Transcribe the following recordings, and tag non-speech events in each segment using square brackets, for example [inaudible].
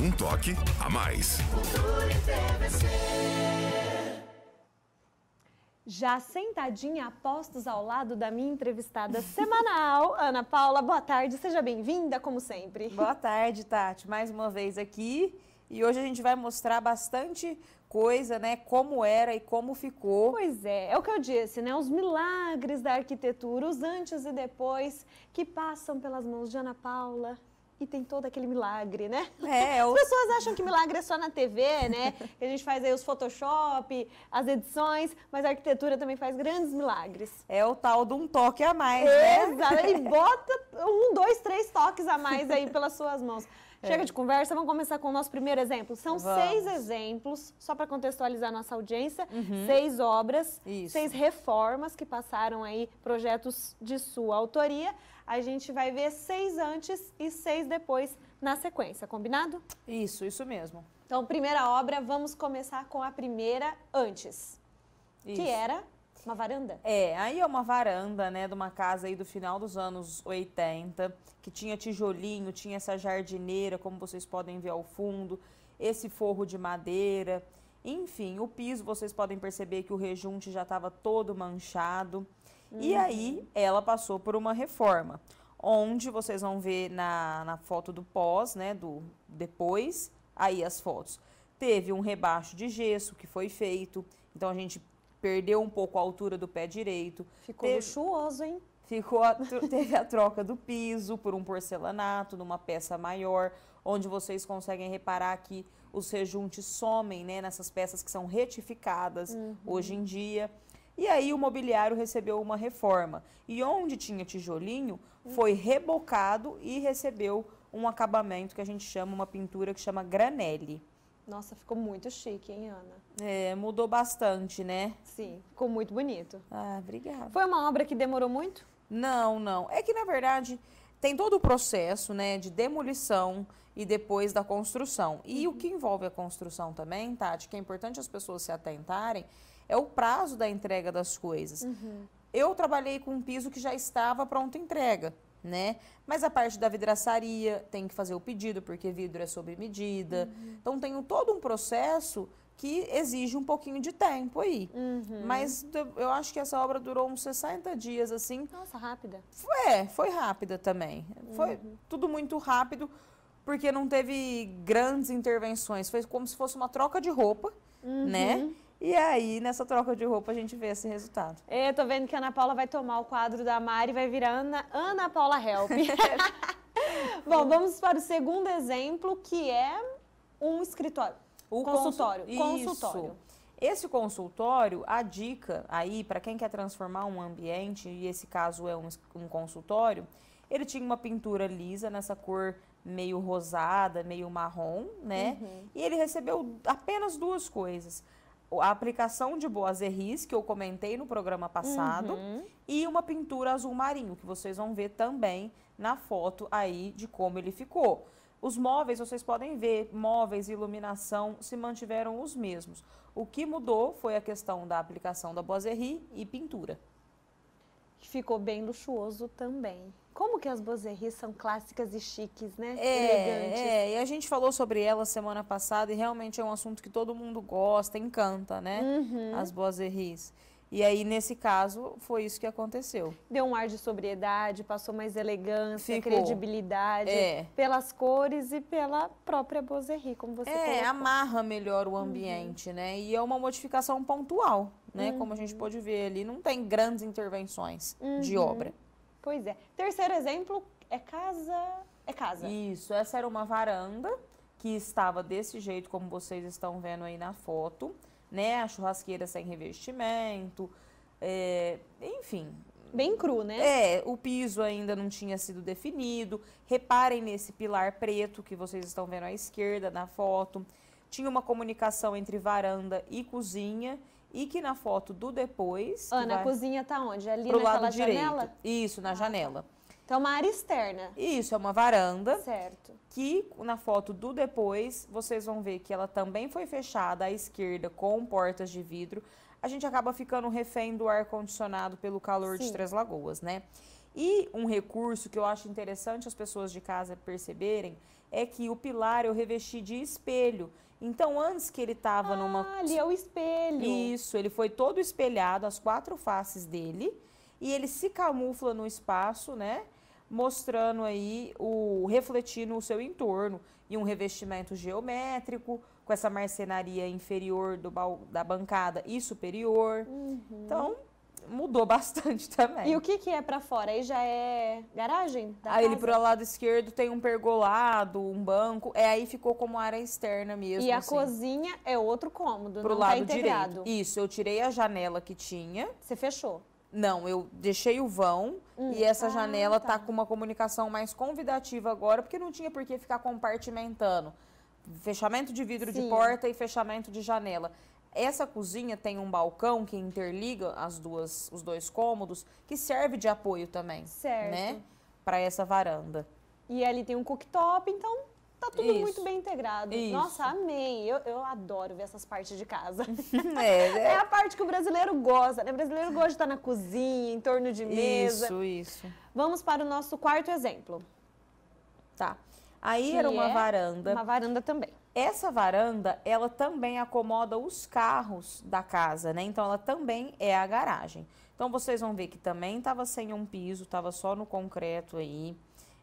Um toque a mais. Já sentadinha a postos ao lado da minha entrevistada semanal, [laughs] Ana Paula, boa tarde, seja bem-vinda, como sempre. Boa tarde, Tati, mais uma vez aqui. E hoje a gente vai mostrar bastante coisa, né? Como era e como ficou. Pois é, é o que eu disse, né? Os milagres da arquitetura, os antes e depois que passam pelas mãos de Ana Paula e tem todo aquele milagre, né? É, eu... É as pessoas acham que milagre é só na TV, né? Que a gente faz aí os Photoshop, as edições, mas a arquitetura também faz grandes milagres. É o tal de um toque a mais, né? Exato, e bota um, dois, três toques a mais aí pelas suas mãos. Chega é. de conversa, vamos começar com o nosso primeiro exemplo. São vamos. seis exemplos, só para contextualizar nossa audiência, uhum. seis obras, Isso. seis reformas que passaram aí projetos de sua autoria. A gente vai ver seis antes e seis depois na sequência, combinado? Isso, isso mesmo. Então, primeira obra, vamos começar com a primeira antes, isso. que era uma varanda? É, aí é uma varanda, né, de uma casa aí do final dos anos 80, que tinha tijolinho, tinha essa jardineira, como vocês podem ver ao fundo, esse forro de madeira. Enfim, o piso, vocês podem perceber que o rejunte já estava todo manchado. Uhum. E aí ela passou por uma reforma, onde vocês vão ver na, na foto do pós, né, do depois, aí as fotos. Teve um rebaixo de gesso que foi feito, então a gente perdeu um pouco a altura do pé direito. Ficou teve, luxuoso, hein? Ficou a, [laughs] teve a troca do piso por um porcelanato, numa peça maior, onde vocês conseguem reparar que os rejuntes somem, né, nessas peças que são retificadas uhum. hoje em dia. E aí o mobiliário recebeu uma reforma. E onde tinha tijolinho, uhum. foi rebocado e recebeu um acabamento que a gente chama, uma pintura que chama granelli. Nossa, ficou muito chique, hein, Ana? É, mudou bastante, né? Sim, ficou muito bonito. Ah, obrigada. Foi uma obra que demorou muito? Não, não. É que, na verdade, tem todo o processo, né, de demolição e depois da construção. E uhum. o que envolve a construção também, Tati, que é importante as pessoas se atentarem, é o prazo da entrega das coisas. Uhum. Eu trabalhei com um piso que já estava pronto entrega né? Mas a parte da vidraçaria tem que fazer o pedido, porque vidro é sobre medida. Uhum. Então tem todo um processo que exige um pouquinho de tempo aí. Uhum. Mas eu acho que essa obra durou uns 60 dias, assim. Nossa, rápida. É, foi rápida também. Uhum. Foi tudo muito rápido, porque não teve grandes intervenções. Foi como se fosse uma troca de roupa, né? Uhum. E aí, nessa troca de roupa, a gente vê esse resultado. É, eu tô vendo que a Ana Paula vai tomar o quadro da Mari e vai virar Ana, Ana Paula Help. [laughs] Bom, vamos para o segundo exemplo, que é um escritório. O consultório. Consul... Consultório. Esse consultório, a dica aí para quem quer transformar um ambiente, e esse caso é um, um consultório, ele tinha uma pintura lisa nessa cor meio rosada, meio marrom, né? Uhum. E ele recebeu apenas duas coisas a aplicação de boas que eu comentei no programa passado, uhum. e uma pintura azul marinho, que vocês vão ver também na foto aí de como ele ficou. Os móveis, vocês podem ver, móveis e iluminação se mantiveram os mesmos. O que mudou foi a questão da aplicação da boiserie e pintura. Ficou bem luxuoso também. Como que as bozerris são clássicas e chiques, né? É, Elegantes. é, e a gente falou sobre elas semana passada e realmente é um assunto que todo mundo gosta, encanta, né? Uhum. As bozerris. E aí, nesse caso, foi isso que aconteceu. Deu um ar de sobriedade, passou mais elegância, Ficou. credibilidade, é. pelas cores e pela própria Boserri, como você É, colocou. amarra melhor o uhum. ambiente, uhum. né? E é uma modificação pontual, né? Uhum. Como a gente uhum. pôde ver ali, não tem grandes intervenções uhum. de obra. Pois é. Terceiro exemplo é casa. É casa. Isso, essa era uma varanda que estava desse jeito como vocês estão vendo aí na foto, né? A churrasqueira sem revestimento, é, enfim. Bem cru, né? É, o piso ainda não tinha sido definido. Reparem nesse pilar preto que vocês estão vendo à esquerda na foto. Tinha uma comunicação entre varanda e cozinha e que na foto do depois. Ana, vai... a cozinha tá onde? É ali Pro lado direito. janela? Isso, na ah, tá. janela. Então, é uma área externa. Isso, é uma varanda. Certo. Que na foto do depois, vocês vão ver que ela também foi fechada à esquerda com portas de vidro. A gente acaba ficando refém do ar-condicionado pelo calor Sim. de Três Lagoas, né? E um recurso que eu acho interessante as pessoas de casa perceberem é que o pilar eu revesti de espelho. Então, antes que ele estava ah, numa. Ali é o espelho. Isso, ele foi todo espelhado, as quatro faces dele. E ele se camufla no espaço, né? Mostrando aí o. refletindo o seu entorno. E um revestimento geométrico, com essa marcenaria inferior do, da bancada e superior. Uhum. Então, mudou bastante [laughs] também. E o que, que é para fora? Aí já é garagem? Da aí casa? ele pro lado esquerdo tem um pergolado, um banco. É aí ficou como área externa mesmo. E a assim. cozinha é outro cômodo, pro não tá lado tá integrado. Direito. Isso, eu tirei a janela que tinha. Você fechou? Não, eu deixei o vão hum, e essa ah, janela tá. tá com uma comunicação mais convidativa agora, porque não tinha por que ficar compartimentando fechamento de vidro Sim. de porta e fechamento de janela. Essa cozinha tem um balcão que interliga as duas, os dois cômodos, que serve de apoio também, certo. né? Para essa varanda. E ali tem um cooktop, então tá tudo Isso. muito bem integrado. Isso. Nossa, amei. Eu, eu adoro ver essas partes de casa. [laughs] É, é. é a parte que o brasileiro gosta, né? O brasileiro gosta de estar na cozinha, em torno de mesa. Isso, isso. Vamos para o nosso quarto exemplo. Tá. Aí que era uma é varanda. Uma varanda também. Essa varanda, ela também acomoda os carros da casa, né? Então, ela também é a garagem. Então, vocês vão ver que também estava sem um piso, estava só no concreto aí.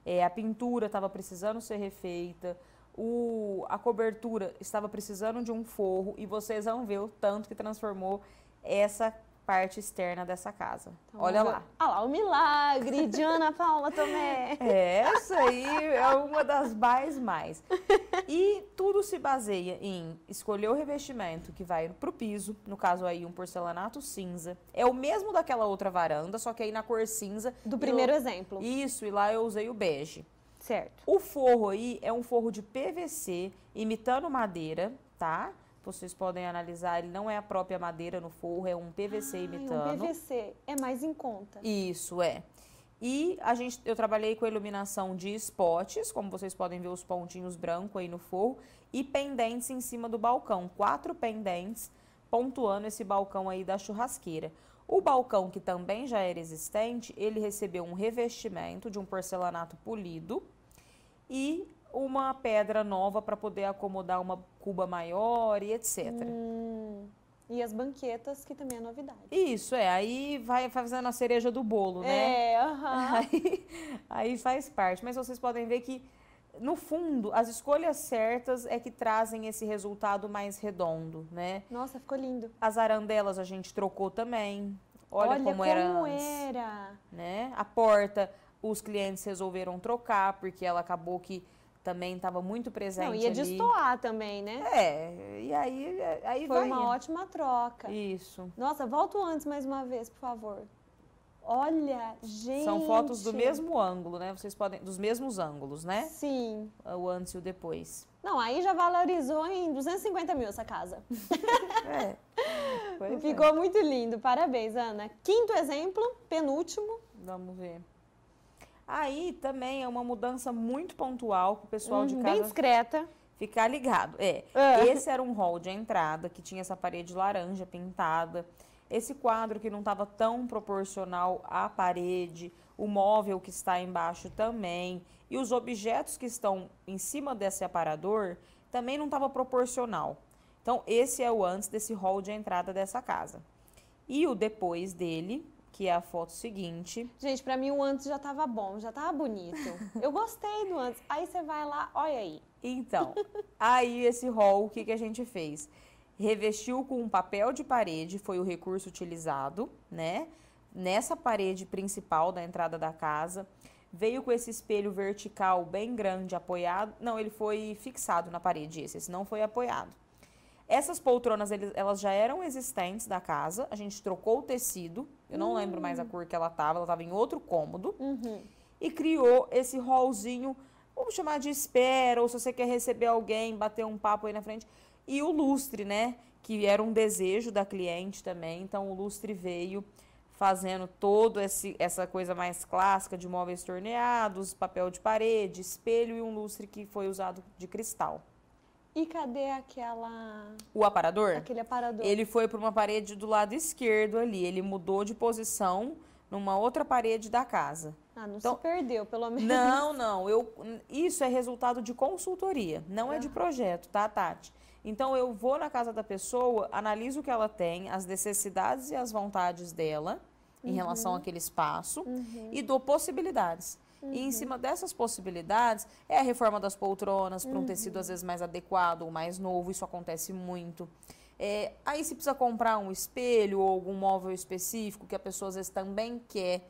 É, a pintura estava precisando ser refeita. O, a cobertura estava precisando de um forro. E vocês vão ver o tanto que transformou essa parte externa dessa casa. Então, Olha lá. Olha ah lá, o milagre de Ana Paula Tomé. [laughs] É, essa aí é uma das mais mais. E tudo se baseia em escolher o revestimento que vai para o piso, no caso aí um porcelanato cinza. É o mesmo daquela outra varanda, só que aí na cor cinza. Do primeiro exemplo. Isso, e lá eu usei o bege. Certo. O forro aí é um forro de PVC imitando madeira, tá? vocês podem analisar, ele não é a própria madeira no forro, é um PVC ah, imitando. É um PVC, é mais em conta. Isso, é. E a gente, eu trabalhei com a iluminação de spots, como vocês podem ver os pontinhos brancos aí no forro, e pendentes em cima do balcão, quatro pendentes pontuando esse balcão aí da churrasqueira. O balcão, que também já era existente, ele recebeu um revestimento de um porcelanato polido e uma pedra nova para poder acomodar uma cuba maior e etc. Hum. E as banquetas, que também é novidade. Isso, é. Aí vai fazendo a cereja do bolo, né? É, aham. Uh [laughs] -huh. aí, aí faz parte. Mas vocês podem ver que, no fundo, as escolhas certas é que trazem esse resultado mais redondo, né? Nossa, ficou lindo. As arandelas a gente trocou também. Olha, Olha como, como era. Como era. Né? A porta, os clientes resolveram trocar, porque ela acabou que também estava muito presente. Não, ia ali. destoar também, né? É, e aí, aí Foi vai uma indo. ótima troca. Isso. Nossa, volto antes mais uma vez, por favor. Olha, gente. São fotos do mesmo ângulo, né? Vocês podem. Dos mesmos ângulos, né? Sim. O antes e o depois. Não, aí já valorizou em 250 mil essa casa. [laughs] É. Ficou é. muito lindo. Parabéns, Ana. Quinto exemplo, penúltimo. Vamos ver. Aí também é uma mudança muito pontual para o pessoal de uhum, casa. Bem discreta. Ficar ligado. É. é. Esse era um hall de entrada que tinha essa parede laranja pintada. Esse quadro que não estava tão proporcional à parede, o móvel que está embaixo também, e os objetos que estão em cima desse aparador também não estava proporcional. Então, esse é o antes desse hall de entrada dessa casa. E o depois dele que é a foto seguinte. Gente, para mim o antes já tava bom, já tava bonito. Eu gostei do antes. Aí você vai lá, olha aí. Então, aí esse rol, o que, que a gente fez? Revestiu com um papel de parede, foi o recurso utilizado, né? Nessa parede principal da entrada da casa. Veio com esse espelho vertical bem grande, apoiado. Não, ele foi fixado na parede, esse, esse não foi apoiado. Essas poltronas, elas já eram existentes da casa. A gente trocou o tecido. Eu não uhum. lembro mais a hum. cor que ela tava. Ela tava em outro cômodo. Uhum. E criou esse hallzinho, vamos chamar de espera, ou se você quer receber alguém, bater um papo aí na frente. E o lustre, né? Que era um desejo da cliente também. Então, o lustre veio fazendo toda essa coisa mais clássica de móveis torneados, papel de parede, espelho e um lustre que foi usado de cristal. E cadê aquela. O aparador? Aquele aparador. Ele foi para uma parede do lado esquerdo ali. Ele mudou de posição numa outra parede da casa. Ah, não então, se perdeu, pelo menos. Não, não. Eu, isso é resultado de consultoria, não ah. é de ah. projeto, tá, Tati? Então eu vou na casa da pessoa, analiso o que ela tem, as necessidades e as vontades dela em uhum. relação àquele espaço uhum. e dou possibilidades. Uhum. E em cima uhum. dessas possibilidades, é a reforma das poltronas para um uhum. tecido às vezes mais adequado ou mais novo, isso acontece muito. É, aí se precisa comprar um espelho ou algum móvel específico que a pessoa às vezes também quer.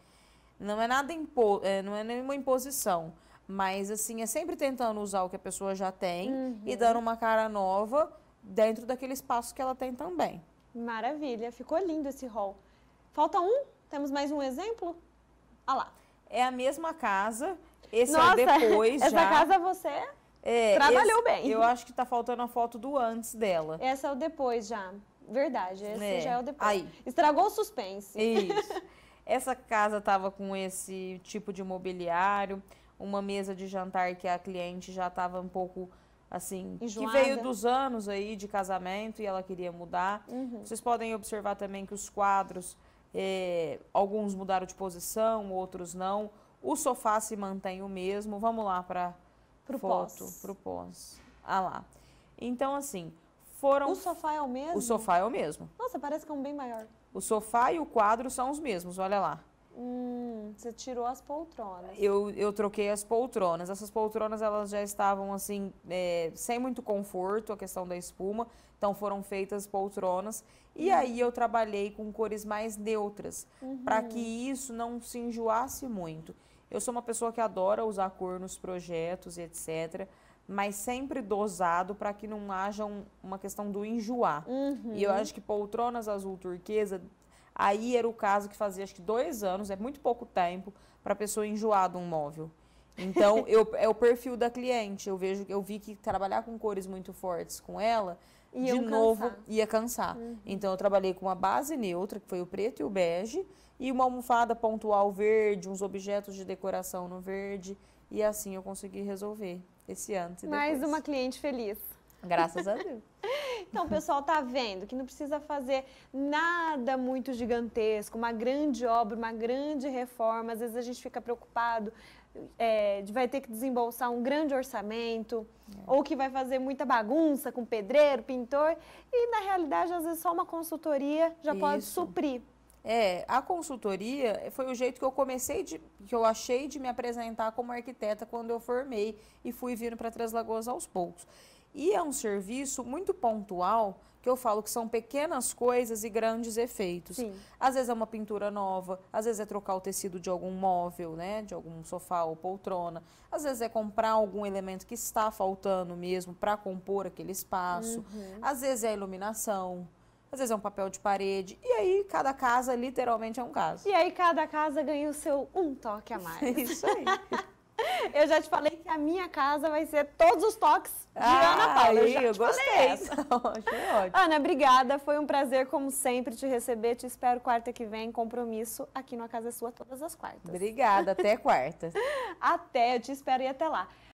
Não é nada impo é, não é nenhuma imposição, mas assim é sempre tentando usar o que a pessoa já tem uhum. e dando uma cara nova dentro daquele espaço que ela tem também. Maravilha, ficou lindo esse hall. Falta um? Temos mais um exemplo? Olha lá é a mesma casa. Esse Nossa, é depois [laughs] essa já. Essa casa você é, trabalhou esse, bem. Eu acho que tá faltando a foto do antes dela. Essa é o depois já. Verdade, esse é. já é o depois. Aí. Estragou o suspense. Isso. [laughs] Essa casa tava com esse tipo de mobiliário, uma mesa de jantar que a cliente já tava um pouco assim, Enjoada. que veio dos anos aí de casamento e ela queria mudar. Uhum. Vocês podem observar também que os quadros é, alguns mudaram de posição, outros não. O sofá se mantém o mesmo. Vamos lá para o foto, pós. o pós. Ah lá. Então assim, foram O sofá é o mesmo? O sofá é o mesmo. Nossa, parece que é um bem maior. O sofá e o quadro são os mesmos, olha lá. Hum, você tirou as poltronas. Eu, eu troquei as poltronas. Essas poltronas elas já estavam assim, é, sem muito conforto, a questão da espuma. Então foram feitas poltronas. E uhum. aí eu trabalhei com cores mais neutras, uhum. para que isso não se enjoasse muito. Eu sou uma pessoa que adora usar cor nos projetos e etc. Mas sempre dosado para que não haja um, uma questão do enjoar. Uhum. E eu uhum. acho que poltronas azul turquesa Aí era o caso que fazia acho que dois anos, é muito pouco tempo para a pessoa enjoar de um móvel. Então, eu, [laughs] é o perfil da cliente. Eu vejo, eu vi que trabalhar com cores muito fortes com ela, de novo, cansar. ia cansar. Uhum. Então, eu trabalhei com uma base neutra, que foi o preto e o bege, e uma almofada pontual verde, uns objetos de decoração no verde. E assim eu consegui resolver esse ano. Mais uma cliente feliz. Graças a Deus. [laughs] Então, o pessoal está vendo que não precisa fazer nada muito gigantesco, uma grande obra, uma grande reforma. Às vezes a gente fica preocupado, é, vai ter que desembolsar um grande orçamento, é. ou que vai fazer muita bagunça com pedreiro, pintor. E, na realidade, às vezes só uma consultoria já Isso. pode suprir. É, a consultoria foi o jeito que eu comecei, de, que eu achei de me apresentar como arquiteta quando eu formei e fui vindo para Três Lagoas aos poucos. E é um serviço muito pontual, que eu falo que são pequenas coisas e grandes efeitos. Sim. Às vezes é uma pintura nova, às vezes é trocar o tecido de algum móvel, né, de algum sofá ou poltrona, às vezes é comprar algum elemento que está faltando mesmo para compor aquele espaço, uhum. às vezes é a iluminação, às vezes é um papel de parede. E aí, cada casa literalmente é um caso. E aí, cada casa ganha o seu um toque a mais. [laughs] Isso aí. [laughs] Eu já te falei que a minha casa vai ser todos os toques de ah, Ana Paula. Eu, já eu gostei. [laughs] ótimo. Ana, obrigada. Foi um prazer, como sempre, te receber. Te espero quarta que vem. Compromisso aqui no A Casa é Sua todas as quartas. Obrigada. Até quarta. [laughs] até. Eu te espero e até lá.